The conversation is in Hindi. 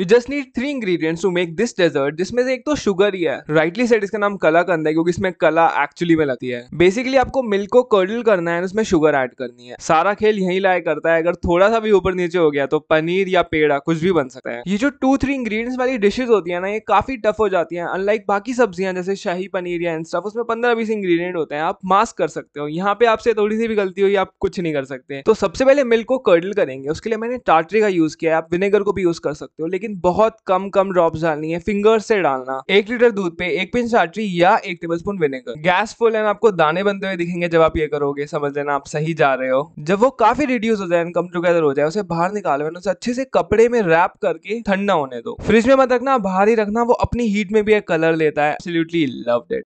you just need three ingredients to make this dessert जिसमें से एक तो शुगर ही है राइटली सेट इसका नाम कला कंदा है क्योंकि इसमें कला एक्चुअली में लगती है बेसिकली आपको मिल्क को कर्डल करना है उसमें शुगर ऐड करनी है सारा खेल यही लाया करता है अगर थोड़ा सा भी ऊपर नीचे हो गया तो पनीर या पेड़ा कुछ भी बन सकता है ये जो टू थ्री इंग्रीडियंट्स वाली डिशेज होती है ना ये काफी टफ हो जाती है अनलाइक बाकी सब्जियां जैसे शाही पनीर या स्टफ उसमें पंद्रह बीस इंग्रीडियंट होते हैं आप मास्क कर सकते हो यहाँ पे आपसे थोड़ी सी भी गलती हुई आप कुछ नहीं कर सकते तो सबसे पहले मिल्क को कर्डल करेंगे उसके लिए मैंने टाटरी का यूज किया है आप विनेगर को भी यूज कर सकते हो लेकिन लेकिन बहुत कम कम ड्रॉप डालनी है फिंगर से डालना एक लीटर दूध पे एक पिंच साट्री या एक टेबल स्पून विनेगर गैस फुल है आपको दाने बनते हुए दिखेंगे जब आप ये करोगे समझ लेना आप सही जा रहे हो जब वो काफी रिड्यूस हो जाए कम टूगेदर हो जाए उसे बाहर निकालो उसे अच्छे से कपड़े में रैप करके ठंडा होने दो फ्रिज में मत रखना बाहर ही रखना वो अपनी हीट में भी एक कलर लेता है एब्सोल्युटली